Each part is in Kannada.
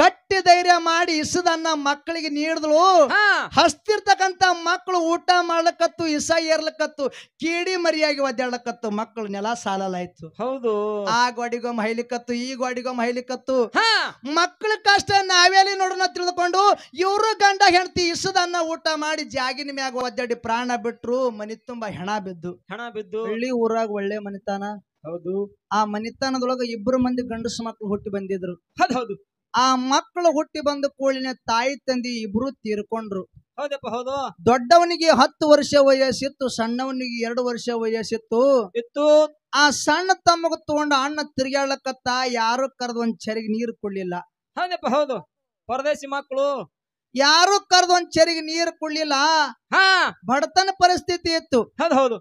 ಗಟ್ಟಿ ಧೈರ್ಯ ಮಾಡಿ ಇಸದನ್ನ ಮಕ್ಕಳಿಗೆ ನೀಡಿದ್ಲು ಹಸ್ತಿರ್ತಕ್ಕಂತ ಮಕ್ಕಳು ಊಟ ಮಾಡ್ಲಕತ್ತು ಇಸ ಏರ್ಲಕತ್ತು ಕೀಡಿ ಮರಿಯಾಗಿ ಒದ್ದಾಡ್ಲಕತ್ತು ಮಕ್ಕಳು ನೆಲ ಸಾಲಲಾಯ್ತು ಹೌದು ಆ ಗೋಡಿಗೊಮ್ಮ ಹೈಲಿಕತ್ತು ಈ ಗೋಡಿಗೊಮ್ಮ ಹೈಲಿಕತ್ತು ಮಕ್ಕಳ ಕಷ್ಟ ನಾವೇಲಿ ನೋಡೋಣ ತಿಳಿದುಕೊಂಡು ಇವರು ಗಂಡ ಹೆಂಡತಿ ಇಸದನ್ನ ಊಟ ಮಾಡಿ ಜಾಗಿನ ಮ್ಯಾಗ ಒದ್ದಾಡಿ ಪ್ರಾಣ ಬಿಟ್ರು ಮನಿ ತುಂಬಾ ಹೆಣ ಬಿದ್ದು ಹೆಣ ಬಿದ್ದು ಹಳ್ಳಿ ಊರಾಗ ಒಳ್ಳೆ ಮನಿತಾನ ಹೌದು ಆ ಮನಿತಾನದೊಳಗ ಇಬ್ರು ಮಂದಿ ಗಂಡಸು ಮಕ್ಕಳು ಹುಟ್ಟಿ ಬಂದಿದ್ರು ಹೌದು ಆ ಮಕ್ಕಳು ಹುಟ್ಟಿ ಬಂದ ಕೂಳಿನ ತಾಯಿ ತಂದಿ ಇಬ್ರು ತೀರ್ಕೊಂಡ್ರು ಹೌದಪ್ಪ ಹೌದು ದೊಡ್ಡವನಿಗೆ ಹತ್ತು ವರ್ಷ ವಯಸ್ಸಿತ್ತು ಸಣ್ಣವನಿಗೆ ಎರಡು ವರ್ಷ ವಯಸ್ಸಿತ್ತು ಇತ್ತು ಆ ಸಣ್ಣ ತಮ್ಮಗ ತಗೊಂಡ ಅಣ್ಣ ತಿರ್ಗಾಳಕತ್ತ ಯಾರು ಕರೆದು ಒಂದ್ ಚರಿಗೆ ನೀರು ಕೊಡ್ಲಿಲ್ಲ ಹೌದಪ್ಪ ಹೌದು ಪರದೇಶಿ ಮಕ್ಕಳು ಯಾರು ಕರೆದು ಒಂದ್ ಚರಿಗೆ ನೀರು ಕೊಡ್ಲಿಲ್ಲ ಹಾ ಬಡತನ ಪರಿಸ್ಥಿತಿ ಇತ್ತು ಹೌದು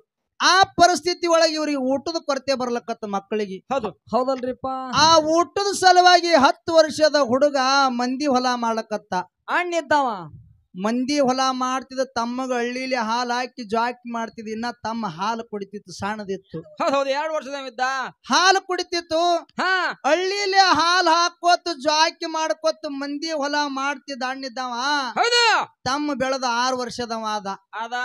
ಆ ಪರಿಸ್ಥಿತಿ ಒಳಗೆ ಇವ್ರಿಗೆ ಊಟದ ಕೊರತೆ ಬರ್ಲಕತ್ತ ಮಕ್ಕಳಿಗೆ ಹೌದಲ್ರಿಪ್ಪ ಆ ಊಟದ ಸಲುವಾಗಿ ಹತ್ತು ವರ್ಷದ ಹುಡುಗ ಮಂದಿ ಹೊಲ ಮಾಡ್ಲಕತ್ತ ಅಣ್ಣಿದ್ದಾವ ಮಂದಿ ಹೊಲ ಮಾಡ್ತಿದ್ದ ತಮ್ಮಗ ಹಳ್ಳಿಲಿ ಹಾಲು ಹಾಕಿ ಜಾಕಿ ಮಾಡ್ತಿದ್ ಇನ್ನ ತಮ್ಮ ಹಾಲು ಕುಡಿತಿತ್ತು ಸಣ್ಣದಿತ್ತು ಎರಡು ವರ್ಷದ ಹಾಲು ಕುಡಿತಿತ್ತು ಹಳ್ಳಿಲಿ ಹಾಲು ಹಾಕೋತ್ತು ಜಾಕಿ ಮಾಡ್ಕೋತ್ ಮಂದಿ ಹೊಲ ಮಾಡ್ತಿದ್ದ ಅಣ್ಣಿದ್ದಾವ ತಮ್ಮ ಬೆಳೆದ ಆರು ವರ್ಷದವ ಅದ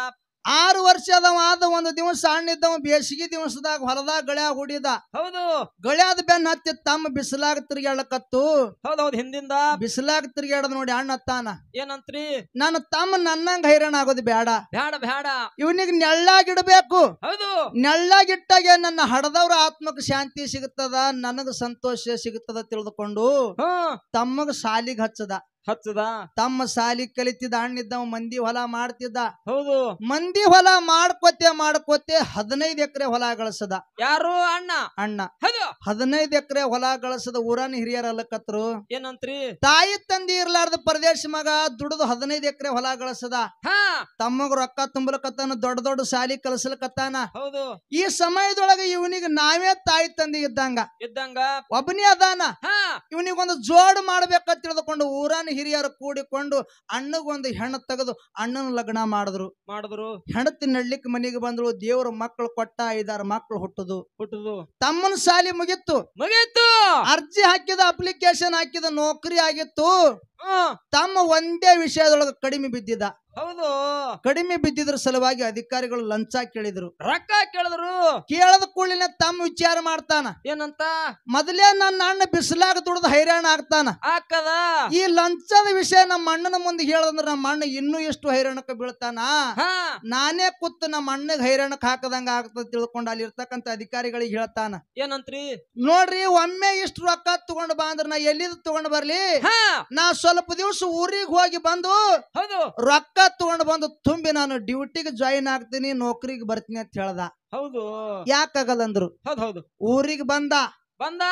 ಆರು ವರ್ಷದ ಆದ ಒಂದು ದಿವಸ ಹಣ್ಣಿದ್ದವ ಬೇಸಿಗೆ ದಿವಸದಾಗ ಹೊಲದಾಗ ಗಳ್ಯಾಗ ಹೊಡಿದ ಹೌದು ಗಳ್ಯಾದ ಬೆನ್ ಹತ್ತಿ ತಮ್ಮ ಬಿಸಿಲಾಗ ತಿರ್ಗಾಡಕತ್ತು ಹೌದೌದು ಹಿಂದಿಂದ ಬಿಸಿಲಾಗ ತಿರ್ಗಾಡದ್ ನೋಡಿ ಅಣ್ಣ ತಾನ ಏನಂತ್ರಿ ನನ್ನ ತಮ್ಮ ನನ್ನಂಗ ಹೈರಾಣ ಆಗೋದು ಬೇಡ ಬೇಡ ಬೇಡ ಇವನಿಗೆ ನೆಳ್ಳಾಗಿಡ್ಬೇಕು ಹೌದು ನೆಳ್ಳಾಗಿಟ್ಟಾಗ ನನ್ನ ಹಡದವ್ರ ಆತ್ಮಕ್ ಶಾಂತಿ ಸಿಗುತ್ತದ ನನಗ ಸಂತೋಷ ಸಿಗುತ್ತದ ತಿಳಿದುಕೊಂಡು ತಮ್ಮಗ ಸಾಲಿಗೆ ಹಚ್ಚದ ಹಚ್ಚದ ತಮ್ಮ ಸಾಲಿ ಕಲಿತಿದ್ದ ಹಣ್ಣಿದ್ದವ ಮಂದಿ ಹೊಲ ಮಾಡ್ತಿದ್ದ ಹೌದು ಮಂದಿ ಹೊಲ ಮಾಡ್ಕೋತೆ ಮಾಡ್ಕೋತೆ ಹದಿನೈದು ಎಕರೆ ಹೊಲ ಗಳಿಸದ ಯಾರು ಅಣ್ಣ ಅಣ್ಣ ಹದಿನೈದು ಎಕರೆ ಹೊಲ ಗಳಸದ ಊರನ್ ಹಿರಿಯರ ಅಲ್ಲಕತ್ರು ಏನಂತ್ರಿ ತಾಯಿ ತಂದಿ ಇರ್ಲಾರ್ದ ಪ್ರದೇಶ ಮಗ ದುಡಿದು ಹದಿನೈದು ಎಕರೆ ಹೊಲ ಗಳಿಸದ ತಮ್ಮಗ ರೊಕ್ಕ ತುಂಬಲಕತ್ತಾನ ದೊಡ್ಡ ದೊಡ್ಡ ಸಾಲಿ ಕಲಸಲಕತ್ತಾನ ಹೌದು ಈ ಸಮಯದೊಳಗೆ ಇವನಿಗೆ ನಾವೇ ತಾಯಿ ತಂದಿ ಇದ್ದಂಗ ಇದ್ದಂಗ ಒಬ್ಬನೇ ಅದಾನ ಇವನಿಗೊಂದು ಜೋಡ್ ಮಾಡ್ಬೇಕಂತ ತಿಳಿದುಕೊಂಡು ಊರನ್ ಹಿರಿಯರು ಕೂಡಿಕೊಂಡು ಅಣ್ಣಗೊಂದು ಹೆಣ್ಣು ತೆಗೆದು ಅಣ್ಣನ ಲಗ್ನ ಮಾಡಿದ್ರು ಮಾಡಿದ್ರು ಹೆಣತಿ ನಡ್ಲಿಕ್ಕೆ ಮನೆಗೆ ಬಂದ್ರು ದೇವರು ಮಕ್ಕಳು ಕೊಟ್ಟ ಐದಾರು ಮಕ್ಕಳು ಹುಟ್ಟುದು ಹುಟ್ಟುದು ತಮ್ಮನ ಸಾಲಿ ಮುಗಿತ್ತು ಮುಗಿತ್ತು ಅರ್ಜಿ ಹಾಕಿದ ಅಪ್ಲಿಕೇಶನ್ ಹಾಕಿದ ನೌಕರಿ ಆಗಿತ್ತು ತಮ್ಮ ಒಂದೇ ವಿಷಯದೊಳಗೆ ಕಡಿಮೆ ಬಿದ್ದಿದ ಹೌದು ಕಡಿಮೆ ಬಿದ್ದಿದ್ರ ಸಲುವಾಗಿ ಅಧಿಕಾರಿಗಳು ಲಂಚ ಕೇಳಿದ್ರು ರೊಕ್ಕ ಕೇಳಿದ್ರು ಕೇಳದ ಕೂಡಲಿನ ತಮ್ಮ ವಿಚಾರ ಮಾಡ್ತಾನ ಏನಂತ ಮೊದಲೇ ನನ್ನ ಅಣ್ಣ ಬಿಸಿಲಾಗ ದುಡ್ದು ಹೈರಾಣ ಆಗ್ತಾನ ಹಾಕದ ಈ ಲಂಚದ ವಿಷಯ ನಮ್ಮ ಅಣ್ಣನ ಮುಂದೆ ಹೇಳದಂದ್ರ ನಮ್ಮ ಅಣ್ಣ ಇನ್ನೂ ಎಷ್ಟು ಹೈರಾಣಕ್ಕೆ ಬೀಳ್ತಾನ ನಾನೇ ಕೂತು ನಮ್ಮ ಅಣ್ಣಗ್ ಹೈರಾಣಕ್ಕೆ ಹಾಕದಂಗ ಆಗ್ತದ ತಿಳ್ಕೊಂಡು ಅಲ್ಲಿ ಇರ್ತಕ್ಕಂತ ಅಧಿಕಾರಿಗಳಿಗೆ ಹೇಳ್ತಾನ ಏನಂತ್ರಿ ನೋಡ್ರಿ ಒಮ್ಮೆ ಇಷ್ಟ ರೊಕ್ಕ ತಗೊಂಡ್ ಬಾ ಅಂದ್ರ ನಾ ಎಲ್ಲಿದ್ ತಗೊಂಡ್ ಬರ್ಲಿ ಹಾ ನಾ ಸ್ವಲ್ಪ ದಿವ್ಸ ಊರಿಗೆ ಹೋಗಿ ಬಂದು ರೊಕ್ಕ ತಗೊಂಡ್ ಬಂದು ತುಂಬಿ ನಾನು ಡ್ಯೂಟಿಗೆ ಜಾಯಿನ್ ಆಗ್ತೀನಿ ನೌಕರಿಗೆ ಬರ್ತೀನಿ ಅಂತ ಹೇಳ್ದ ಹೌದು ಯಾಕಾಗಲ್ಲ ಅಂದ್ರು ಹೌದು ಹೌದು ಊರಿಗೆ ಬಂದ ಬಂದ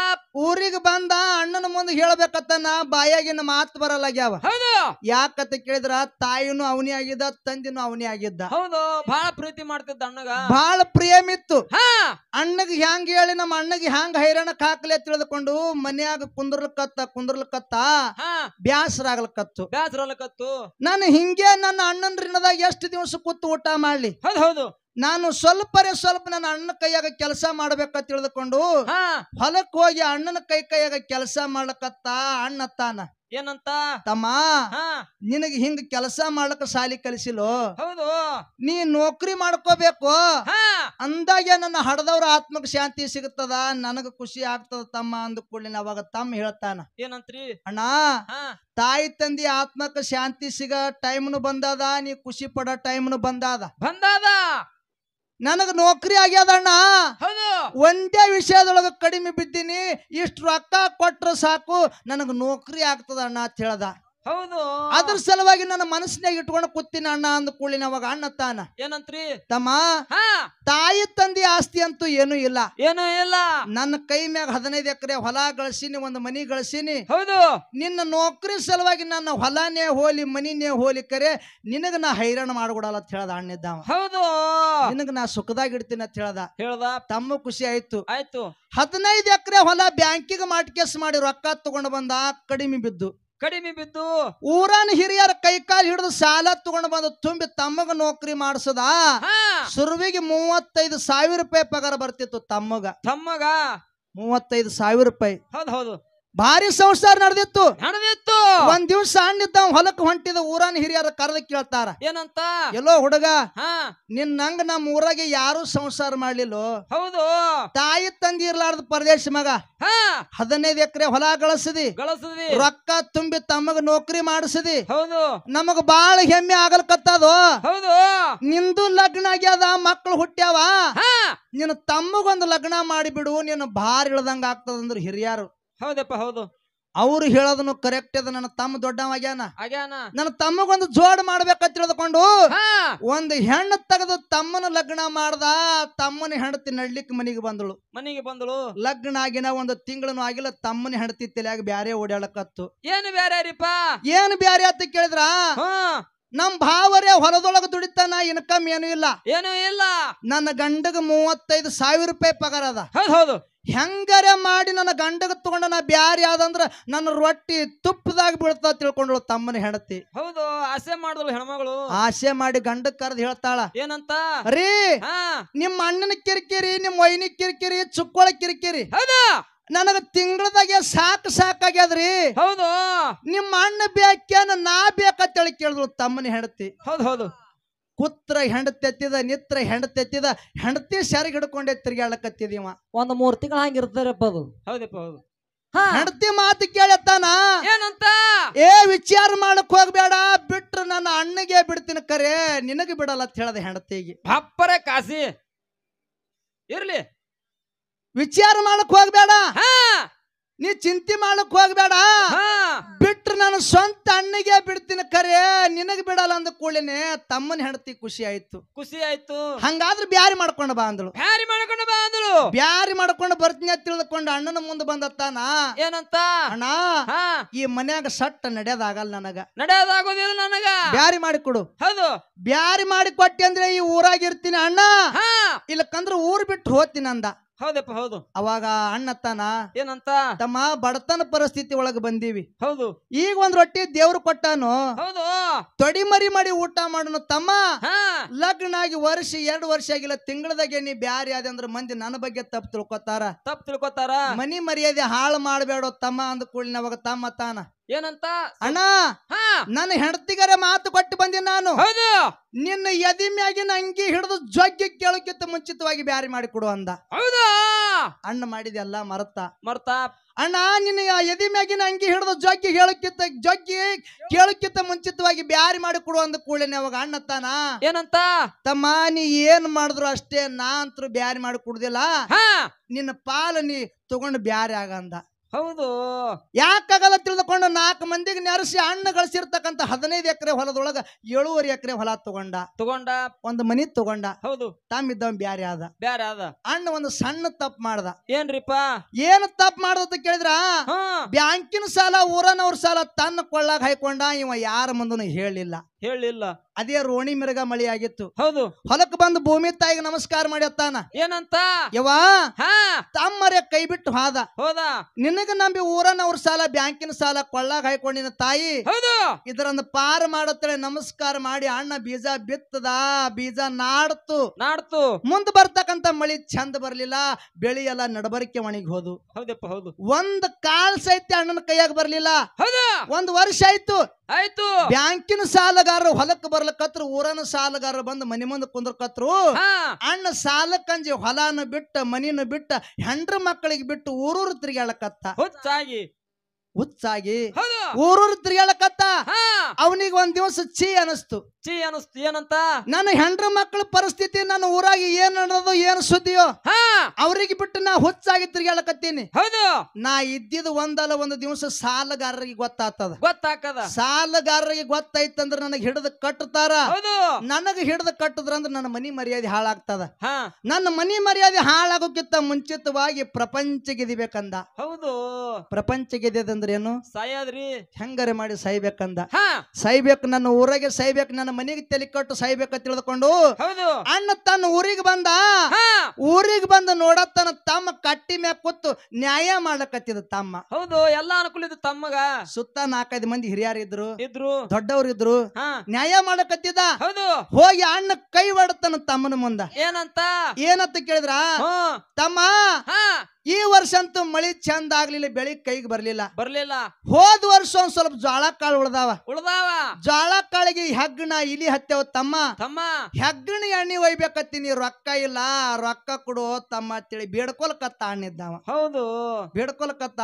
ಊರಿಗೆ ಬಂದ ಅಣ್ಣನ ಮುಂದೆ ಹೇಳ್ಬೇಕತ್ತ ನಾ ಬಾಯಾಗಿನ ಮಾತು ಬರಲಾಗ್ಯಾವ ಹೌದು ಯಾಕತ್ತ ಕೇಳಿದ್ರ ತಾಯಿನೂ ಅವನಿ ಆಗಿದ್ದ ತಂದಿನೂ ಅವನಿ ಆಗಿದ್ದ ಹೌದು ಬಹಳ ಪ್ರೀತಿ ಮಾಡ್ತಿದ್ದ ಅಣ್ಣಗ ಬಹಳ ಪ್ರೇಮಿತ್ತು ಅಣ್ಣಗ್ ಹ್ಯಾಂಗ ಹೇಳಿ ನಮ್ಮ ಅಣ್ಣಗೆ ಹ್ಯಾಂಗ ಹೈರಾಣಕ್ ಹಾಕ್ಲೆ ತಿಳಿದುಕೊಂಡು ಮನ್ಯಾಗ ಕುಂದ್ರಲ್ಕತ್ತ ಕುಂದ್ರಲ್ಕತ್ತ ಬ್ಯಾಸರಾಗ್ಲಕತ್ತು ಬ್ಯಾಸರಲ್ಕತ್ತು ನಾನು ಹಿಂಗೆ ನನ್ನ ಅಣ್ಣನ ಎಷ್ಟು ದಿವಸ ಕೂತು ಊಟ ಮಾಡ್ಲಿ ಹೌದು ಹೌದು ನಾನು ಸ್ವಲ್ಪರೇ ಸ್ವಲ್ಪ ನನ್ನ ಅಣ್ಣ ಕೈಯಾಗ ಕೆಲಸ ಮಾಡ್ಬೇಕ ತಿಳಿದುಕೊಂಡು ಹೊಲಕ್ ಹೋಗಿ ಅಣ್ಣನ ಕೈ ಕೈಯಾಗ ಕೆಲಸ ಮಾಡಕತ್ತ ಅಣ್ಣ ತಾನ ಏನಂತ ತಮ್ಮ ನಿನಗ ಹಿಂಗ ಕೆಲಸ ಮಾಡ್ಲಕ ಸಾಲಿ ಕಲಿಸಿಲು ಹೌದು ನೀ ನೌಕರಿ ಮಾಡ್ಕೋಬೇಕು ಅಂದಾಗೆ ನನ್ನ ಹಡದವ್ರ ಆತ್ಮಕ್ ಶಾಂತಿ ಸಿಗುತ್ತದ ನನಗ ಖುಷಿ ಆಗ್ತದ ತಮ್ಮ ಅಂದ ಅವಾಗ ತಮ್ಮ ಹೇಳ್ತಾನ ಏನಂತ್ರಿ ಅಣ್ಣ ತಾಯಿ ತಂದಿ ಆತ್ಮಕ್ ಶಾಂತಿ ಸಿಗ ಟೈಮ್ನು ಬಂದದ ನೀ ಖುಷಿ ಪಡೋ ಟೈಮ್ನು ಬಂದಾದ ಬಂದಾದ ನನಗ ನೌಕರಿ ಆಗ್ಯದಣ್ಣ ಹೌದು ಒಂದೇ ವಿಷಯದೊಳಗ ಕಡಿಮೆ ಬಿದ್ದೀನಿ ಇಷ್ಟು ರೊಕ್ಕ ಕೊಟ್ರ ಸಾಕು ನನಗ ನೌಕರಿ ಆಗ್ತದಣ್ಣ ಅಂತ ಹೇಳ್ದ ಹೌದು ಅದ್ರ ಸಲುವಾಗಿ ನನ್ನ ಮನಸ್ಸಿನಾಗ ಇಟ್ಕೊಂಡು ಕೂತಿನ ಅಣ್ಣ ಅಂದ ಕೂಳಿನ ಅವಾಗ ಅಣ್ಣ ತಾನ ಏನಂತ್ರಿ ತಮ್ಮ ತಾಯಿ ತಂದೆ ಆಸ್ತಿ ಅಂತೂ ಏನು ಇಲ್ಲ ಏನು ಇಲ್ಲ ನನ್ನ ಕೈ ಮ್ಯಾಗ ಹದಿನೈದು ಎಕರೆ ಹೊಲ ಗಳಿಸಿನಿ ಒಂದು ಮನಿ ಗಳಿಸಿನಿ ಹೌದು ನಿನ್ನ ನೌಕರಿ ಸಲುವಾಗಿ ನನ್ನ ಹೊಲನೇ ಹೋಲಿ ಮನಿನೇ ಹೋಲಿ ಕರೆ ನಿನಗ ನಾ ಹೈರಾಣ ಮಾಡ್ಬಿಡಲ್ಲ ಅಂತ ಹೇಳದ ಅಣ್ಣ ಇದ್ದಾವ ಹೌದು ನಿನಗ ನಾ ಸುಖದಾಗ ಇಡ್ತೀನಿ ಅಂತ ಹೇಳ್ದ ಹೇಳ್ದ ತಮ್ಮ ಖುಷಿ ಆಯ್ತು ಆಯ್ತು ಹದಿನೈದು ಎಕರೆ ಹೊಲ ಬ್ಯಾಂಕಿಗೆ ಮಾಡ್ಕೇಸ್ ಮಾಡಿ ರೊಕ್ಕ ತಗೊಂಡು ಬಂದ ಕಡಿಮೆ ಬಿದ್ದು ಕಡಿಮೆ ಬಿದ್ದು ಊರನ್ ಹಿರಿಯರ ಕೈಕಾಲು ಹಿಡಿದು ಸಾಲ ತಗೊಂಡು ಬಂದು ತುಂಬಿ ತಮ್ಮಗ ನೌಕರಿ ಮಾಡಿಸದ ಸುರುವಿಗೆ ಮೂವತ್ತೈದು ಸಾವಿರ ರೂಪಾಯಿ ಪಗಾರ ಬರ್ತಿತ್ತು ತಮ್ಮಗ ತಮ್ಮಗ ಮೂವತ್ತೈದು ಸಾವಿರ ರೂಪಾಯಿ ಹೌದು ಹೌದು ಭಾರಿ ಸಂಸಾರ ನಡೆದಿತ್ತು ನಡೆದಿತ್ತು ಒಂದ್ ದಿವ್ಸ ಹಣ್ಣಿದ್ದ ಹೊಲಕ್ ಹೊಂಟಿದ ಊರನ್ ಹಿರಿಯರ ಕರೆದ ಕೇಳ್ತಾರ ಏನಂತ ಎಲ್ಲೋ ಹುಡುಗ ನಿನ್ನಂಗ ನಮ್ಮ ಊರಾಗೆ ಯಾರು ಸಂಸಾರ ಮಾಡ್ಲಿಲ್ಲ ಹೌದು ತಾಯಿ ತಂದಿ ಇರ್ಲಾರ್ದ ಪರದೇಶ ಮಗ ಹದಿನೈದು ಎಕರೆ ಹೊಲ ಗಳಸದಿ ಗಳಸದಿ ರೊಕ್ಕ ತುಂಬಿ ತಮಗ ನೌಕರಿ ಮಾಡಿಸದಿ ಹೌದು ನಮಗ್ ಬಾಳ ಹೆಮ್ಮೆ ಕತ್ತದು ಹೌದು ನಿಂದು ಲಗ್ನ ಆಗ್ಯದ ಮಕ್ಳು ಹುಟ್ಟ್ಯಾವ ನಿನ್ನ ತಮ್ಮಗೊಂದು ಲಗ್ನ ಮಾಡಿಬಿಡು ನೀನು ಭಾರ ಇಳ್ದಂಗ ಆಗ್ತದಂದ್ರ ಹಿರಿಯರು ಹೌದಪ್ಪ ಹೌದು ಅವ್ರು ಹೇಳೋದನ್ನು ಕರೆಕ್ಟ್ ಅದ ನನ್ನ ತಮ್ಮ ದೊಡ್ಡವಾಗ್ಯಾನ ಆಗ್ಯಾನ ನನ್ನ ತಮ್ಮಗೊಂದು ಜೋಡ್ ಮಾಡ್ಬೇಕ ತಿಳಿದುಕೊಂಡು ಒಂದು ಹೆಣ್ಣು ತೆಗೆದು ತಮ್ಮನ ಲಗ್ನ ಮಾಡ್ದ ತಮ್ಮನ ಹೆಂಡತಿ ನಡ್ಲಿಕ್ಕೆ ಮನಿಗೆ ಬಂದಳು ಮನಿಗೆ ಬಂದಳು ಲಗ್ನ ಆಗಿನ ಒಂದು ತಿಂಗಳನು ಆಗಿಲ್ಲ ತಮ್ಮನ ಹೆಂಡತಿ ತಲೆಯಾಗ ಬ್ಯಾರೆ ಓಡಾಡಕತ್ತು ಏನು ಬ್ಯಾರೆ ರೀಪಾ ಏನು ಬ್ಯಾರೆ ಅಂತ ಕೇಳಿದ್ರ ನಮ್ ಭಾವರೇ ಹೊಲದೊಳಗ ದುಡಿತಾನ ಇನ್ಕಮ್ ಏನು ಇಲ್ಲ ಏನು ಇಲ್ಲ ನನ್ನ ಗಂಡಗ ಮೂವತ್ತೈದು ಸಾವಿರ ರೂಪಾಯಿ ಪಗಾರ ಅದ ಹೌದು ಹೌದು ಹೆಂಗರೆ ಮಾಡಿ ನನ್ನ ಗಂಡಗ ತಗೊಂಡ ನಾ ಬ್ಯಾರಿ ಯಾವ್ದಂದ್ರ ನನ್ನ ರೊಟ್ಟಿ ತುಪ್ಪದಾಗ ಬೀಳ್ತಾ ತಿಳ್ಕೊಂಡ್ಳು ತಮ್ಮನ ಹೆಣತಿ ಹೌದು ಆಸೆ ಮಾಡಿದ್ರು ಹೆಣ್ಮಗಳು ಆಸೆ ಮಾಡಿ ಗಂಡ ಕರೆದು ಹೇಳ್ತಾಳ ಏನಂತ ರೀ ನಿಮ್ಮ ಅಣ್ಣನ ಕಿರಿಕಿರಿ ನಿಮ್ಮ ಒಯ್ನಿ ಕಿರಿಕಿರಿ ಚುಕ್ಕೊಳ ಕಿರಿಕಿರಿ ಹೌದಾ ನನಗ ತಿಂಗಳದಾಗೆ ಸಾಕು ಸಾಕಾಗ್ಯದ್ರಿ ಹೌದು ನಿಮ್ಮ ಅಣ್ಣ ಬೇಕೇನ ನಾ ಹೇಳಿ ಕೇಳಿದ್ರು ತಮ್ಮನ ಹೆಂಡತಿ ಹೌದು ಹೌದು ಕುತ್ರ ಹೆಂಡತೆತ್ತಿದ ನಿತ್ರ ಹೆಂಡತೆತ್ತಿದ ಹೆಂಡತಿ ಶಾರಿಗೆ ಹಿಡ್ಕೊಂಡೆ ಇವ ಒಂದ್ ಮೂರ್ ತಿಂಗಳ ಹಂಗಿರ್ತಾರಪ್ಪ ಅದು ಹೌದಪ್ಪ ಹೌದು ಹೆಂಡತಿ ಮಾತು ಕೇಳತ್ತಾನ ಏನಂತ ಏ ವಿಚಾರ ಮಾಡಕ್ ಹೋಗ್ಬೇಡ ಬಿಟ್ರ ನನ್ನ ಅಣ್ಣಗೆ ಬಿಡ್ತೀನಿ ಕರೆ ನಿನಗೆ ಬಿಡಲ್ಲ ಅಂತ ಹೇಳದ ಹೆಂಡತಿಗೆ ಅಪ್ಪರೇ ಕಾಸಿ ಇರ್ಲಿ ವಿಚಾರ ಮಾಡಕ್ ಹೋಗ್ಬೇಡ ನೀ ಚಿಂತೆ ಮಾಡಕ್ ಹೋಗ್ಬೇಡ ಬಿಟ್ರೆ ನಾನು ಸ್ವಂತ ಅಣ್ಣಿಗೆ ಬಿಡ್ತೀನಿ ಕರೆ ನಿನಗೆ ಬಿಡಲ್ಲ ಅಂದ ಕೂಡಲೇ ತಮ್ಮನ ಹೆಂಡತಿ ಖುಷಿ ಆಯ್ತು ಖುಷಿ ಆಯ್ತು ಹಂಗಾದ್ರೆ ಬ್ಯಾರಿ ಮಾಡ್ಕೊಂಡು ಬಾ ಅಂದಳು ಬ್ಯಾರಿ ಮಾಡ್ಕೊಂಡು ಬಾ ಅಂದಳು ಬ್ಯಾರಿ ಮಾಡ್ಕೊಂಡು ಬರ್ತೀನಿ ಅಂತ ತಿಳಿದುಕೊಂಡು ಅಣ್ಣನ ಮುಂದೆ ಬಂದತ್ತಾನ ಏನಂತ ಅಣ್ಣ ಈ ಮನ್ಯಾಗ ಸಟ್ಟ ನಡೆಯೋದಾಗಲ್ಲ ನನಗ ನಡೆಯೋದಾಗೋದಿಲ್ಲ ನನಗ ಬ್ಯಾರಿ ಮಾಡಿ ಕೊಡು ಹೌದು ಬ್ಯಾರಿ ಮಾಡಿ ಕೊಟ್ಟಿ ಅಂದ್ರೆ ಈ ಊರಾಗಿರ್ತೀನಿ ಅಣ್ಣ ಇಲ್ಲಕಂದ್ರೆ ಊರ್ ಬಿಟ್ಟು ಹೋತಿನಂದ ಅಂದ ಹೌದಪ್ಪ ಹೌದು ಅವಾಗ ಅಣ್ಣ ಏನಂತ ತಮ್ಮ ಬಡತನ ಪರಿಸ್ಥಿತಿ ಒಳಗೆ ಬಂದೀವಿ ಹೌದು ಈಗ ಒಂದ್ ರೊಟ್ಟಿ ದೇವ್ರು ಕೊಟ್ಟನು ಹೌದು ತೊಡಿ ಮರಿ ಮಾಡಿ ಊಟ ಮಾಡನು ತಮ್ಮ ಲಗ್ನ ಆಗಿ ವರ್ಷ ಎರಡು ವರ್ಷ ಆಗಿಲ್ಲ ತಿಂಗಳದಾಗ ನೀ ಬ್ಯಾರಿ ಆದ ಮಂದಿ ನನ್ನ ಬಗ್ಗೆ ತಪ್ಪು ತಿಳ್ಕೊತಾರ ತಪ್ಪು ತಿಳ್ಕೊತಾರ ಮನಿ ಮರ್ಯಾದೆ ಹಾಳು ಮಾಡಬೇಡ ತಮ್ಮ ಅಂದ ಕೂಡಲಿನ ಅವಾಗ ತಮ್ಮ ತಾನ ಏನಂತ ಅಣ್ಣ ಹಾ ನನ್ನ ಹೆಂಡತಿಗರ ಮಾತು ಕೊಟ್ಟು ಬಂದಿ ನಾನು ಹೌದು ನಿನ್ನ ಎದಿ ಮ್ಯಾಗಿನ ಅಂಗಿ ಹಿಡಿದು ಜಗ್ಗಿ ಕೇಳಕ್ಕಿಂತ ಮುಂಚಿತವಾಗಿ ಬ್ಯಾರಿ ಮಾಡಿ ಕೊಡು ಅಂದ ಹೌದು ಅಣ್ಣ ಮಾಡಿದೆ ಅಲ್ಲ ಮರತ ಮರತ ಅಣ್ಣ ನಿನ್ನ ಎದಿ ಮ್ಯಾಗಿನ ಅಂಗಿ ಹಿಡಿದು ಜಗ್ಗಿ ಹೇಳಕ್ಕಿಂತ ಜಗ್ಗಿ ಕೇಳಕ್ಕಿಂತ ಮುಂಚಿತವಾಗಿ ಬ್ಯಾರಿ ಮಾಡಿ ಕೊಡು ಅಂದ ಕೂಡಲೇ ಅವಾಗ ಅಣ್ಣ ತಾನ ಏನಂತ ತಮ್ಮ ನೀ ಏನ್ ಮಾಡಿದ್ರು ಅಷ್ಟೇ ನಾ ಬ್ಯಾರಿ ಮಾಡಿ ಕೊಡುದಿಲ್ಲ ನಿನ್ನ ಪಾಲ ನೀ ತಗೊಂಡು ಬ್ಯಾರಿ ಆಗ ಅಂದ ಹೌದು ಯಾಕಾಗಲ್ಲ ತಿಳಿದ ನಾಕ್ ನಾಲ್ಕು ಮಂದಿಗೆ ನೆರೆಸಿ ಹಣ್ಣು ಗಳಿಸಿರ್ತಕ್ಕಂಥ ಹದಿನೈದು ಎಕರೆ ಹೊಲದೊಳಗ ಏಳುವರೆ ಎಕರೆ ಹೊಲ ತಗೊಂಡ ತಗೊಂಡ ಒಂದು ಮನಿ ತಗೊಂಡ ಹೌದು ತಮ್ಮ ಬ್ಯಾರೆ ಆದ ಬ್ಯಾರ ಅಣ್ಣ ಒಂದು ಸಣ್ಣ ತಪ್ಪ ಮಾಡ್ದ ಏನ್ರಿಪ್ಪ ಏನ್ ತಪ್ಪ ಮಾಡ್ದಂತ ಕೇಳಿದ್ರ ಬ್ಯಾಂಕಿನ ಸಾಲ ಊರನವ್ರ ಸಾಲ ತನ್ನ ಕೊಳ್ಳಾಗ ಹಾಯ್ಕೊಂಡ ಇವ ಯಾರ ಮುಂದನು ಹೇಳಿಲ್ಲ ಹೇಳಿಲ್ಲ ಅದೇ ರೋಣಿ ಮಿರಗ ಮಳಿ ಆಗಿತ್ತು ಹೌದು ಹೊಲಕ್ ಬಂದು ಭೂಮಿ ತಾಯಿಗೆ ನಮಸ್ಕಾರ ಮಾಡಿ ಏನಂತ ಯವಾ ಕೈ ಬಿಟ್ಟು ಹಾದ ಹೋದ ನಿನಗ ನಂಬಿ ಊರನ್ನ ಅವ್ರ ಸಾಲ ಬ್ಯಾಂಕಿನ ಸಾಲ ಕೊಳ್ಳಾಗ ಹಾಕೊಂಡಿನ ತಾಯಿ ಹೌದು ಇದರಂದ ಪಾರ ಮಾಡತ್ತಳೆ ನಮಸ್ಕಾರ ಮಾಡಿ ಅಣ್ಣ ಬೀಜ ಬಿತ್ತದ ಬೀಜ ನಾಡ್ತು ನಾಡ್ತು ಮುಂದ್ ಬರ್ತಕ್ಕಂತ ಮಳಿ ಚಂದ ಬರ್ಲಿಲ್ಲ ಬೆಳಿ ಎಲ್ಲ ನಡಬರಿಕೆ ಒಣಗಿ ಹೋದು ಹೌದಪ್ಪ ಹೌದು ಒಂದ್ ಕಾಲ್ ಸಹಿತ ಅಣ್ಣನ ಕೈಯಾಗ ಬರ್ಲಿಲ್ಲ ಹೌದು ಒಂದ್ ವರ್ಷ ಆಯ್ತು ಆಯ್ತು ಬ್ಯಾಂಕಿನ ಸಾಲ ಸಾಲಗಾರರು ಹೊಲಕ್ ಬರ್ಲಕತ್ರು ಊರನ ಸಾಲಗಾರ ಬಂದು ಮನೆ ಮುಂದೆ ಕುಂದ್ರಕತ್ರು ಅಣ್ಣ ಸಾಲಕ್ಕಂಜಿ ಹೊಲಾನು ಬಿಟ್ಟ ಮನಿನ ಬಿಟ್ಟ ಹೆಂಡ್ರ ಮಕ್ಕಳಿಗೆ ಬಿಟ್ಟು ಊರೂರು ತಿರುಗಾಳಕತ್ತ ಹುಚ್ಚಾಗಿ ಹುಚ್ಚಾಗಿ ಊರೂರು ತಿರುಗಾಳಕತ್ತ ಅವನಿಗೆ ಒಂದ್ ದಿವಸ ಛೀ ಅನಸ್ತು ಹುಚ್ಚಿ ಅನಿಸ್ತು ಏನಂತ ನನ್ನ ಹೆಂಡ್ರ ಮಕ್ಕಳ ಪರಿಸ್ಥಿತಿ ನನ್ನ ಊರಾಗ ಏನ್ ನಡೆದು ಏನ್ ಸುದ್ದಿಯೋ ಹಾ ಅವ್ರಿಗೆ ಬಿಟ್ಟು ನಾ ಹುಚ್ಚಾಗಿ ತಿರ್ಗಾಳಕತ್ತೀನಿ ಹೌದು ನಾ ಇದ್ದಿದ್ ಒಂದಲ್ಲ ಒಂದು ದಿವಸ ಸಾಲಗಾರರಿಗೆ ಗೊತ್ತಾಗ್ತದ ಗೊತ್ತಾಕದ ಸಾಲಗಾರರಿಗೆ ಗೊತ್ತಾಯ್ತಂದ್ರ ನನಗ್ ಹಿಡಿದು ಕಟ್ಟತಾರ ಹೌದು ನನಗ್ ಹಿಡಿದು ಅಂದ್ರೆ ನನ್ನ ಮನಿ ಮರ್ಯಾದೆ ಹಾಳಾಗ್ತದ ಹಾ ನನ್ನ ಮನಿ ಮರ್ಯಾದೆ ಹಾಳಾಗೋಕ್ಕಿಂತ ಮುಂಚಿತವಾಗಿ ಪ್ರಪಂಚ ಗೆದಿಬೇಕಂದ ಹೌದು ಪ್ರಪಂಚ ಗೆದಿದಂದ್ರೆ ಏನು ಸಾಯದ್ರಿ ಹೆಂಗರೆ ಮಾಡಿ ಸಾಯ್ಬೇಕಂದ ಹಾ ಸಾಯ್ಬೇಕು ನನ್ನ ಊರಾಗೆ ಸಾಯ್ಬೇಕು ನನ್ನ ಮನೆಗೆ ತಲೆ ಕಟ್ಟು ಸಾಯ್ಬೇಕ ತಿಳಿದುಕೊಂಡು ಅಣ್ಣ ತನ್ನ ಊರಿಗೆ ಬಂದ ಊರಿಗೆ ಬಂದ ತನ್ನ ತಮ್ಮ ಕಟ್ಟಿ ಮ್ಯಾಕ್ ಕೂತು ನ್ಯಾಯ ಮಾಡಕತ್ತಿದ ತಮ್ಮ ಹೌದು ಎಲ್ಲಾ ಅನುಕೂಲ ಇದ್ದು ತಮ್ಮಗ ಸುತ್ತ ನಾಲ್ಕೈದು ಮಂದಿ ಹಿರಿಯರು ಇದ್ರು ಇದ್ರು ದೊಡ್ಡವರು ಇದ್ರು ನ್ಯಾಯ ಮಾಡಕತ್ತಿದ ಹೌದು ಹೋಗಿ ಅಣ್ಣ ಕೈ ಒಡತನ ತಮ್ಮನ ಮುಂದ ಏನಂತ ಏನಂತ ಕೇಳಿದ್ರ ತಮ್ಮ ಹಾ ಈ ವರ್ಷ ಅಂತೂ ಮಳಿ ಚಂದ ಆಗ್ಲಿಲ್ಲ ಬೆಳಿ ಕೈಗೆ ಬರ್ಲಿಲ್ಲ ಬರ್ಲಿಲ್ಲ ಹೋದ್ ವರ್ಷ ಒಂದ್ ಸ್ವಲ್ಪ ಜ್ವಾಳ ಕಾಳು ಉಳ್ದಾವ ಉಳ್ದಾವ ಜ್ವಾಳ ಕಾಳಿಗೆ ಹೆಗ್ಗಣ ಇಲಿ ಹತ್ತೇವ ತಮ್ಮ ತಮ್ಮ ಹೆಗ್ಗಣ ಎಣ್ಣೆ ಒಯ್ಬೇಕತ್ತೀನಿ ರೊಕ್ಕ ಇಲ್ಲ ರೊಕ್ಕ ಕೊಡು ತಮ್ಮ ತಿಳಿ ಬೇಡ್ಕೊಲ್ಕತ್ತ ಅಣ್ಣಿದ್ದಾವ ಹೌದು ಬೇಡ್ಕೊಲ್ಕತ್ತ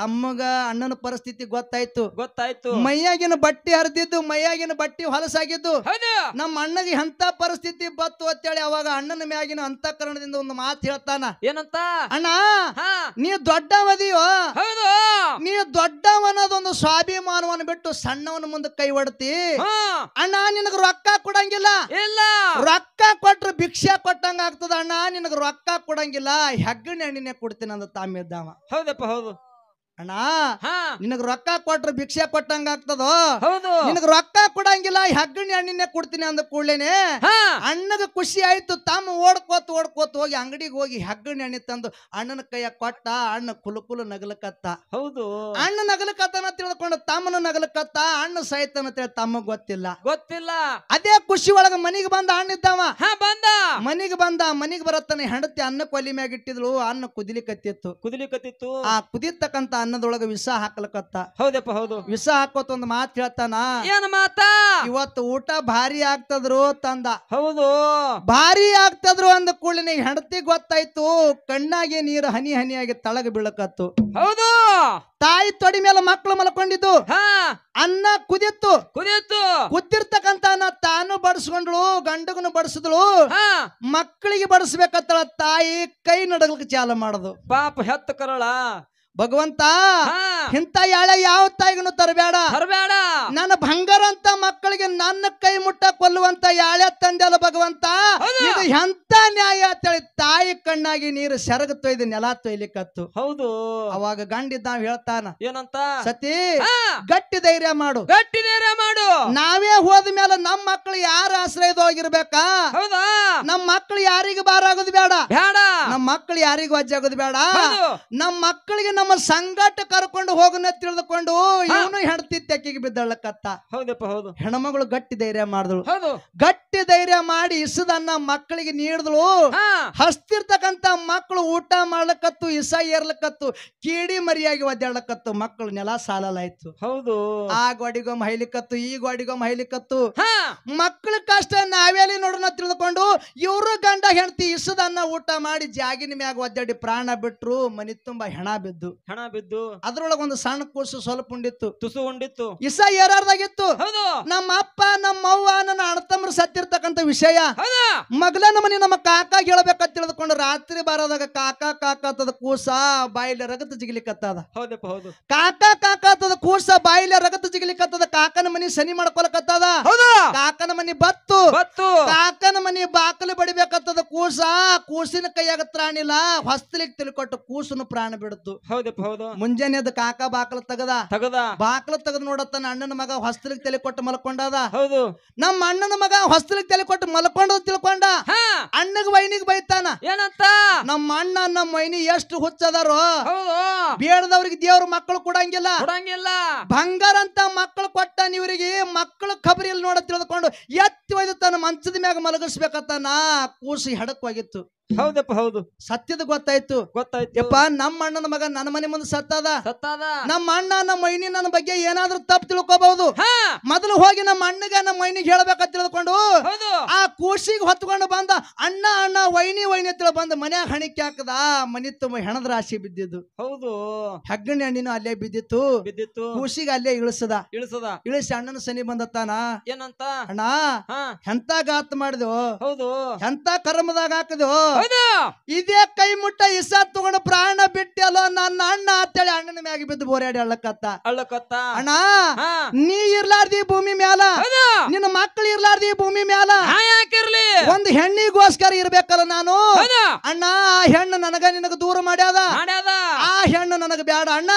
ತಮ್ಮಗ ಅಣ್ಣನ ಪರಿಸ್ಥಿತಿ ಗೊತ್ತಾಯ್ತು ಗೊತ್ತಾಯ್ತು ಮೈಯಾಗಿನ ಬಟ್ಟಿ ಹರಿದಿದ್ದು ಮೈಯಾಗಿನ ಬಟ್ಟಿ ಹೊಲಸಾಗಿದ್ದು ನಮ್ಮ ಅಣ್ಣಗೆ ಎಂತ ಪರಿಸ್ಥಿತಿ ಬತ್ತು ಅಂತೇಳಿ ಅವಾಗ ಅಣ್ಣನ ಮ್ಯಾಗಿನ ಅಂತಃಕರಣದಿಂದ ಒಂದು ಮಾತು ಹೇಳ್ತಾನ ಏನಂತ ಅಣ್ಣ ನೀ ದೊಡ್ಡವದಿಯೋ ನೀ ದೊಡ್ಡವನದೊಂದು ಸ್ವಾಭಿಮಾನವನ ಸ್ವಾಭಿಮಾನವನ್ನು ಬಿಟ್ಟು ಸಣ್ಣವನ ಮುಂದೆ ಕೈ ಹೊಡ್ತಿ ಅಣ್ಣ ನಿನಗ ರೊಕ್ಕ ಕೊಡಂಗಿಲ್ಲ ಇಲ್ಲ ರೊಕ್ಕ ಕೊಟ್ರೆ ಭಿಕ್ಷೆ ಕೊಟ್ಟಂಗ ಆಗ್ತದ ಅಣ್ಣ ನಿನಗ ರೊಕ್ಕ ಕೊಡಂಗಿಲ್ಲ ಹೆಗ್ಗಣ ಎಣ್ಣಿನೇ ಕೊಡ್ತೀನಿ ಅಂದ ತಾಮಿದ್ದಾವ ಹೌದಪ್ಪ ಹೌದು ಅಣ್ಣ ನಿನಗ್ ರೊಕ್ಕ ಕೊಟ್ರ ಭಿಕ್ಷೆ ಕೊಟ್ಟಂಗ ಆಗ್ತದೋ ಹೌದು ನಿನಗ್ ರೊಕ್ಕ ಕೊಡಂಗಿಲ್ಲ ಹಗ್ಗಣಿ ಹಣ್ಣಿನೇ ಕೊಡ್ತೀನಿ ಅಂದ ಕೂಡ್ಲೇನೆ ಅಣ್ಣಗ ಖುಷಿ ಆಯ್ತು ತಮ್ಮ ಓಡ್ಕೋತ ಓಡ್ಕೋತ ಹೋಗಿ ಅಂಗಡಿಗೆ ಹೋಗಿ ಹಗ್ಗಣಿ ಹಣ್ಣಿ ತಂದು ಅಣ್ಣನ ಕೈಯ ಕೊಟ್ಟ ಅಣ್ಣ ಕುಲುಕುಲು ನಗಲಕತ್ತ ಹೌದು ಅಣ್ಣ ನಗಲಕತ್ತನ ತಿಳ್ಕೊಂಡು ತಮ್ಮನ ನಗಲಕತ್ತ ಅಣ್ಣ ಸಹಿತ ತಮ್ಮ ಗೊತ್ತಿಲ್ಲ ಗೊತ್ತಿಲ್ಲ ಅದೇ ಖುಷಿ ಒಳಗ ಮನಿಗ್ ಬಂದ ಅಣ್ಣ ಇದ್ದಾವ ಬಂದ ಮನಿಗ್ ಬಂದ ಮನಿಗ್ ಬರತ್ತನ ಹೆಂಡತಿ ಅನ್ನ ಕೊಲಿ ಮ್ಯಾಗ ಇಟ್ಟಿದ್ಲು ಅನ್ನ ಕುದಿಲಿಕತ್ತಿತ್ತು ಕುದಿಲಿಕತ್ತಿತ್ತು ಆ ಕುದಿತಕ್ಕಂತ ಅನ್ನದೊಳಗ ವಿಷ ಹಾಕ್ಲಕತ್ತ ಹೌದಪ್ಪ ಹೌದು ವಿಷ ಹಾಕೋತ ಒಂದ್ ಮಾತ್ ಹೇಳ್ತಾನ ಏನ್ ಮಾತ ಇವತ್ತು ಊಟ ಭಾರಿ ಆಗ್ತದ್ರು ತಂದ ಹೌದು ಭಾರಿ ಆಗ್ತದ್ರು ಅಂದ ಕೂಡ ಹೆಂಡತಿ ಗೊತ್ತಾಯ್ತು ಕಣ್ಣಾಗೆ ನೀರು ಹನಿ ಹನಿಯಾಗಿ ತಳಗ ಬೀಳಕತ್ತು ಹೌದು ತಾಯಿ ತೊಡಿ ಮೇಲೆ ಮಕ್ಕಳು ಮಲ್ಕೊಂಡಿದ್ದು ಹಾ ಅನ್ನ ಕುದಿತ್ತು ಕುದಿತ್ತು ಕುದ್ದಿರ್ತಕ್ಕಂತ ಅನ್ನ ತಾನು ಬಡಿಸ್ಕೊಂಡ್ಳು ಗಂಡಗನು ಬಡಿಸಿದ್ಳು ಹಾ ಮಕ್ಕಳಿಗೆ ಬಡಿಸ್ಬೇಕತ್ತಳ ತಾಯಿ ಕೈ ನಡಗಲಿಕ್ಕೆ ಚಾಲ ಮಾಡುದು ಪಾಪ ಹೆತ್ತ ಕರಳ ಭಗವಂತ ಇಂತ ಯಾಳೆ ಯಾವ ತಾಯಿಗೂ ತರಬೇಡ ತರಬೇಡ ನನ್ನ ಬಂಗಾರಂತ ಅಂತ ಮಕ್ಕಳಿಗೆ ನನ್ನ ಕೈ ಮುಟ್ಟ ಕೊಲ್ಲುವಂತ ಯಾಳೆ ತಂದೆಲ್ಲ ಭಗವಂತ ಇದು ಎಂತ ನ್ಯಾಯ ಅಂತೇಳಿ ತಾಯಿ ಕಣ್ಣಾಗಿ ನೀರು ಸೆರಗ ತೊಯ್ದು ನೆಲ ತೊಯ್ಲಿಕ್ಕತ್ತು ಹೌದು ಅವಾಗ ಗಂಡಿದ್ದ ನಾವ್ ಹೇಳ್ತಾನ ಏನಂತ ಸತಿ ಗಟ್ಟಿ ಧೈರ್ಯ ಮಾಡು ಗಟ್ಟಿ ಧೈರ್ಯ ಮಾಡು ನಾವೇ ಹೋದ ಮೇಲೆ ನಮ್ಮ ಮಕ್ಕಳು ಯಾರ ಹೋಗಿರ್ಬೇಕಾ ಹೌದಾ ನಮ್ಮ ಮಕ್ಕಳು ಯಾರಿಗೂ ಬಾರಾಗೋದು ಬೇಡ ಬೇಡ ನಮ್ಮ ಮಕ್ಕಳು ಯಾರಿಗೂ ಅಜ್ಜಾಗೋದು ಬೇಡ ನಮ್ಮ ಮಕ್ಕಳಿಗೆ ನಮ್ಮ ಸಂಗಟ ಕರ್ಕೊಂಡು ಹೋಗನ ತಿಳಿದುಕೊಂಡು ಇವನು ಹೆಣ್ತಿ ತೆಕ್ಕಿಗೆ ಬಿದ್ದಳಕತ್ತ ಹೌದಪ್ಪ ಹೌದು ಹೆಣ್ಮಗಳು ಗಟ್ಟಿ ಧೈರ್ಯ ಮಾಡಿದಳು ಹೌದು ಗಟ್ಟಿ ಧೈರ್ಯ ಮಾಡಿ ಇಸದನ್ನ ಮಕ್ಕಳಿಗೆ ನೀಡಿದಳು ಹಸ್ತಿರ್ತಕ್ಕಂತ ಮಕ್ಕಳು ಊಟ ಮಾಡ್ಲಕತ್ತು ಇಸ ಏರ್ಲಕತ್ತು ಕೀಡಿ ಮರಿಯಾಗಿ ಒದ್ದಾಡ್ಲಕತ್ತು ಮಕ್ಕಳು ನೆಲ ಸಾಲಲಾಯ್ತು ಹೌದು ಆ ಗೋಡಿಗೊಮ್ಮ ಹೈಲಿಕತ್ತು ಈ ಗೋಡಿಗೊಮ್ಮ ಹೈಲಿಕತ್ತು ಮಕ್ಕಳ ಕಷ್ಟ ನಾವೇಲಿ ನೋಡೋಣ ತಿಳಿದುಕೊಂಡು ಇವರು ಗಂಡ ಹೆಣ್ತಿ ಇಸದನ್ನ ಊಟ ಮಾಡಿ ಜಾಗಿನ ಮ್ಯಾಗ ಒದ್ದಾಡಿ ಪ್ರಾಣ ಬಿಟ್ರು ಮನಿ ತುಂಬಾ ಹೆಣ ಬಿದ್ದು ಹಣ ಬಿದ್ದು ಅದ್ರೊಳಗೆ ಒಂದು ಸಣ್ಣ ಕೂಸು ಸ್ವಲ್ಪ ಉಂಡಿತ್ತು ತುಸು ಉಂಡಿತ್ತು ಇಸ ಏರಾರ್ದಾಗಿತ್ತು ನಮ್ಮ ಅಪ್ಪ ನಮ್ಮ ಅವ್ವ ನನ್ನ ಅಣ್ಣತಮ್ಮರು ಸತ್ತಿರ್ತಕ್ಕಂತ ವಿಷಯ ಮಗ್ಲ ನಮ್ಮನೆ ನಮ್ಮ ಕಾಕ ಹೇಳ್ಬೇಕಂತ ತಿಳಿದುಕೊಂಡು ರಾತ್ರಿ ಬಾರದಾಗ ಕಾಕ ಕಾಕಾತದ ಕೂಸ ಬಾಯಿಲೆ ರಗತ ಜಿಗಿಲಿಕ್ಕತ್ತದ ಹೌದಪ್ಪ ಹೌದು ಕಾಕ ಕಾಕಾತದ ಕೂಸ ಬಾಯಿಲೆ ರಗತ ಜಿಗಿಲಿಕ್ಕತ್ತದ ಕಾಕನ ಮನಿ ಸನಿ ಮಾಡ್ಕೊಳಕತ್ತದ ಕಾಕನ ಮನಿ ಬತ್ತು ಬತ್ತು ಕಾಕನ ಮನಿ ಬಾಕಲು ಬಡಿಬೇಕತ್ತದ ಕೂಸ ಕೂಸಿನ ಕೈಯಾಗ ತ್ರಾಣಿಲ್ಲ ಹೊಸ್ತಲಿಗೆ ತಿಳ್ಕೊಟ್ಟು ಕೂಸನು ಪ್ರಾಣ ಬಿಡುತ್ತು ಮುಂಜಾನೆ ಅದ್ ಕಾಕ ಬಾಕಲ ತಗದ ತಗದ ಬಾಕಲ ತಗದ್ ನೋಡತ್ತ ಅಣ್ಣನ ಮಗ ಹೊಸ್ತಲಿಗೆ ತಲೆ ಕೊಟ್ಟು ಮಲ್ಕೊಂಡದ ಹೌದು ನಮ್ಮ ಅಣ್ಣನ ಮಗ ಹೊಸ್ತಲಿಗೆ ತಲೆ ಕೊಟ್ಟು ಮಲ್ಕೊಂಡ ತಿಳ್ಕೊಂಡ ಅಣ್ಣಗ ವೈನಿಗ್ ಬೈತಾನ ಏನಂತ ನಮ್ಮ ಅಣ್ಣ ನಮ್ಮ ವೈನಿ ಎಷ್ಟು ಹುಚ್ಚದಾರೋ ಬೇಡದವ್ರಿಗೆ ದೇವ್ರ ಮಕ್ಕಳು ಕೊಡಂಗಿಲ್ಲ ಕೊಡಂಗಿಲ್ಲ ಬಂಗಾರ ಅಂತ ಮಕ್ಕಳು ಕೊಟ್ಟ ಹೇಳ್ತಾನೆ ಇವರಿಗೆ ಮಕ್ಕಳು ಕಬರಿಯಲ್ಲಿ ನೋಡ ತಿಳಿದುಕೊಂಡು ಎತ್ತಿ ಒಯ್ದು ತನ್ನ ಮಂಚದ ಮ್ಯಾಗ ಮಲಗಿಸ್ಬೇಕಂತ ನಾ ಕೂಸು ಹೋಗಿತ್ತು ಹೌದಪ್ಪ ಹೌದು ಸತ್ಯದ ಗೊತ್ತಾಯ್ತು ಗೊತ್ತಾಯ್ತು ಯಪ್ಪ ನಮ್ಮ ಅಣ್ಣನ ಮಗ ನನ್ನ ಮನೆ ಮುಂದೆ ಸತ್ತದ ಸತ್ತದ ನಮ್ಮ ಅಣ್ಣ ನಮ್ಮ ಮೈನಿ ನನ್ನ ಬಗ್ಗೆ ಏನಾದ್ರೂ ತಪ್ಪು ತಿಳ್ಕೋಬಹುದು ಮೊದಲು ಹೋಗಿ ನಮ್ಮ ಅಣ್ಣಗ ನಮ್ಮ ಮೈನಿಗೆ ಹೇಳ್ಬೇಕ ತಿಳ್ಕೊಂಡು ಆ ಕೂಸಿಗೆ ಹೊತ್ಕೊಂಡು ಬಂದ ಅಣ್ಣ ಅಣ್ಣ ವೈನಿ ವೈನಿ ತಿಳ ಬಂದ ಮನೆ ಹಣಿಕೆ ಹಾಕದ ಮನಿ ತುಂಬ ಹೆಣದ ರಾಶಿ ಬಿದ್ದಿದ್ದು ಹೌದು ಹೆಗ್ಗಣಿ ಹಣ್ಣಿನ ಅಲ್ಲೇ ಬಿದ್ದಿತ್ತು ಬಿದ್ದಿತ್ತು ಕೂಸಿಗೆ ಅಲ್ಲೇ ಇಳಿಸದ ಇಳಿಸದ ಇಳಿಸಿ ಅಣ್ಣನ ಸನಿ ಬಂದತ್ತಾನ ಏನಂತ ಅಣ್ಣ ಎಂತ ಗಾತ್ ಮಾಡಿದ್ವು ಹೌದು ಎಂತ ಕರ್ಮದಾಗ ಹಾಕಿದ್ವು ಇದೇ ಕೈ ಮುಟ್ಟ ಇಸ ತಗೊಂಡು ಪ್ರಾಣ ಬಿಟ್ಟಲೋ ನನ್ನ ಅಣ್ಣ ಅಂತ ಹೇಳಿ ಅಣ್ಣನ ಮ್ಯಾಗ ಬಿದ್ದು ಬೋರಾಡಿ ಅಳ್ಳಕತ್ತ ಅಳ್ಳಕತ್ತ ಅಣ್ಣ ನೀ ಇರ್ಲಾರ್ದಿ ಭೂಮಿ ಮ್ಯಾಲ ನಿನ್ನ ಮಕ್ಕಳು ಇರ್ಲಾರ್ದಿ ಭೂಮಿ ಮ್ಯಾಲ ಯಾಕಿರ್ಲಿ ಒಂದ್ ಹೆಣ್ಣಿಗೋಸ್ಕರ ಇರ್ಬೇಕಲ್ಲ ನಾನು ಅಣ್ಣ ಆ ಹೆಣ್ಣು ನನಗ ನಿನಗ ದೂರ ಮಾಡ್ಯಾದ ಆ ಹೆಣ್ಣು ನನಗ ಬೇಡ ಅಣ್ಣ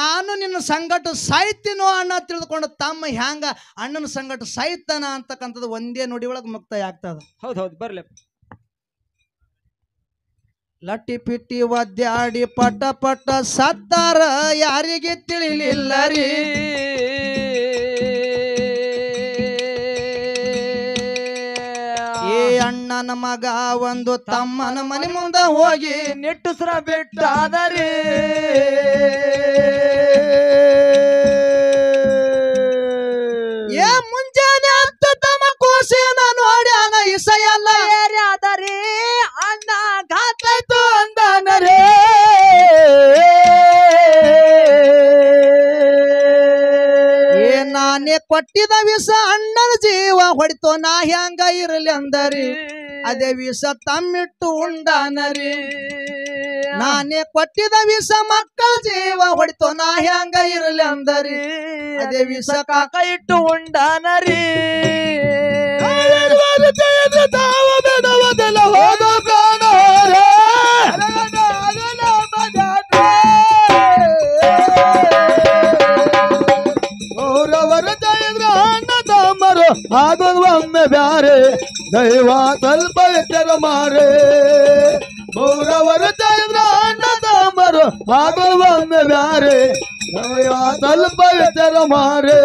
ನಾನು ನಿನ್ನ ಸಂಗಟ ಸಾಯ್ತೀನೋ ಅಣ್ಣ ತಿಳಿದುಕೊಂಡು ತಮ್ಮ ಹ್ಯಾಂಗ ಅಣ್ಣನ ಸಂಗಟ ಸಾಯ್ತಾನ ಅಂತಕ್ಕಂಥದ್ದು ಒಂದೇ ನುಡಿ ಒಳಗೆ ಮುಕ್ತಾಯ ಆಗ್ತದ ಹೌದು ಹೌದು ಬರ್ಲಿ ಲಟ್ಟಿ ಪಿಟ್ಟಿ ಒದ್ದಾಡಿ ಪಟ ಪಟ ಸತ್ತಾರ ಯಾರಿಗೆ ತಿಳಿಲಿಲ್ಲ ರೀ ಏ ಅಣ್ಣನ ಮಗ ಒಂದು ತಮ್ಮನ ಮನೆ ಮುಂದ ಹೋಗಿ ನೆಟ್ಟುಸ್ರ ಬಿಟ್ಟಾದರೆ ಕೊಟ್ಟಿದ ವಿಷ ಅಣ್ಣನ ಜೀವ ಹೊಡಿತೋ ನಾ ಹ್ಯಾಂಗ ಇರಲಿ ಅಂದರಿ ಅದೇ ವಿಷ ತಮ್ಮಿಟ್ಟು ರೀ ನಾನೇ ಕೊಟ್ಟಿದ ವಿಷ ಮಕ್ಕಳ ಜೀವ ಹೊಡಿತೋ ನಾ ಹ್ಯಾಂಗ ಇರಲಿ ಅಂದರಿ ಅದೇ ವಿಷ ಕಾಕ ಇಟ್ಟು ರೀ ಆಗೋದು ಒಮ್ಮೆ ಬ್ಯಾರೆ ದೈವ ಸ್ವಲ್ಪ ಎಚ್ಚರ ಮಾರೆ ಗೌರವರು ಚಂದ್ರ ಅಣ್ಣ ತಾಮರು ಒಮ್ಮೆ ಬ್ಯಾರೆ ದೈವ ಸ್ವಲ್ಪ ಎಚ್ಚರ ಮಾರೆ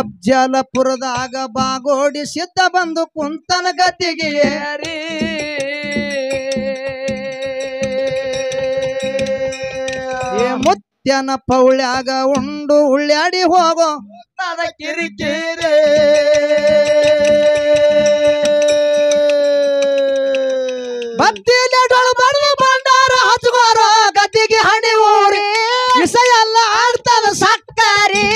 ಅಬ್ಜಲಪುರದಾಗ ಬಾಗೋಡಿ ಸಿದ್ಧ ಬಂದು ಕುಂತನ ಗತಿಗೆ ಏರಿ ಮುತ್ಯನ ಪೌಳ್ಯಾಗ ಉಂಡು ಉಳ್ಳಾಡಿ ಹೋಗೋ ಮತ್ತದ ಕಿರಿಕಿರಿ ಬತ್ತಿಲೆಡೊಳು ಬಡವ ಬಂಡಾರ ಹಚ್ಕೋರ ಗತಿಗೆ ಹಣಿ ಊರಿ ವಿಷಯಲ್ಲ ಆಡ್ತದ ಸಕ್ಕರಿ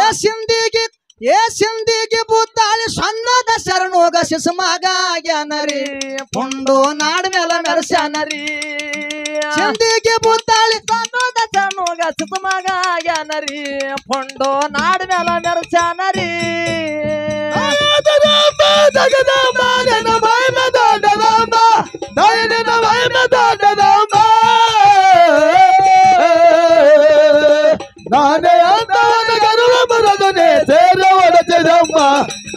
ಏ ಸಿಂದಿಗೆ ಏ ಸಿಂಧಿಗೆ ಬುತ್ತಾಳಿ ಸಣ್ಣದ ಶರಣೋಗ ಶಿಸುಮಗ ಆಗ್ಯಾನರಿ ಪುಂಡು ನಾಡ ಮೇಲ ಮೆರೆಸ್ಯಾನರಿ ಸಿಂಧಿಗೆ ಬುತ್ತಾಳಿ ಸಣ್ಣದ ಶರಣೋಗ ಶಿಸುಮಗ ಆಗ್ಯಾನರಿ ಪುಂಡು ನಾಡ ಮೇಲ ಮೆರೆಸ್ಯಾನರಿ ಜಗದಾಂಬ ಜಗದಾಂಬ ಜಗದಾಂಬ ದಯನ ಭಯ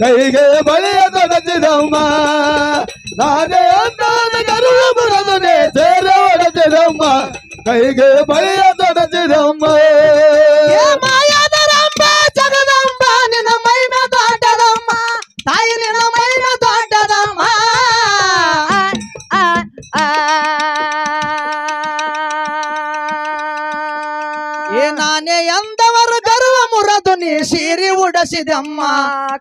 ಕೈಗೆ ಬಳಿಯ ತೊಡಚಿದಮ್ಮ ನಾನೇ ಅಂದಾದ ಕರುಳಮುರದನೆ ಸೇರ ಒಡಚಿದಮ್ಮ ಕೈಗೆ ಬಳಿಯ ತೊಡಚಿದಮ್ಮ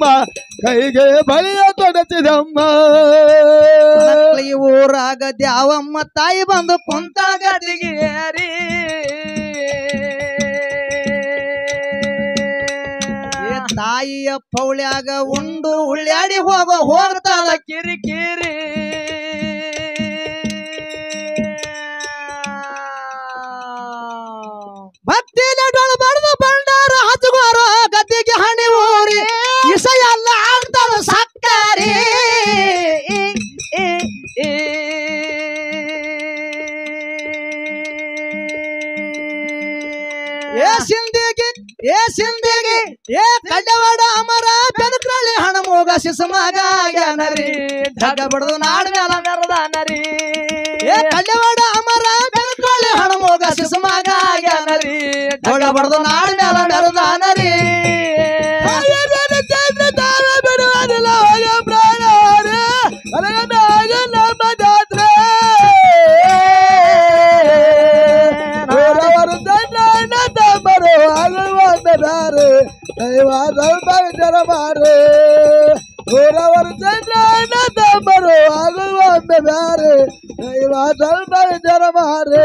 அம்மா ಕೈಗೆ ಬಲಿಯ ತೊಡಚಿದಮ್ಮ ಊರಾಗ ದ್ಯಾವಮ್ಮ ತಾಯಿ ಬಂದು ಕುಂತಾಗ ದಿಗೇರಿ ತಾಯಿಯ ಪೌಳ್ಯಾಗ ಉಂಡು ಉಳ್ಯಾಡಿ ಹೋಗೋ ಹೋಗ್ತಾಳ ಕಿರಿಕಿರಿ ಭಕ್ತಿನ ಏ ಸಿಂಧಿಗೆ ಏ ಕಡ್ಡವಾಡ ಅಮರ ಬೆನಕ್ರಳಿ ಹಣ ಮೋಗ ಶಿಸುಮಗ ನರಿ ಢಗ ಬಡದು ನಾಡ ಮೇಲ ಮೆರದಾನರಿ ಏ ಕಡ್ಡವಾಡ ಅಮರ ಬೆನಕ್ರಳಿ ಹಣ ಮೋಗ ಶಿಸುಮಗ ನರಿ ಢಗ ಬಡದು ನಾಡ ಮೇಲ ಮೆರದಾನರಿ வாதல் தரமாறு ஒரு சென்றான தம்பரு அது வந்து வேறு வாதல் தரமாறு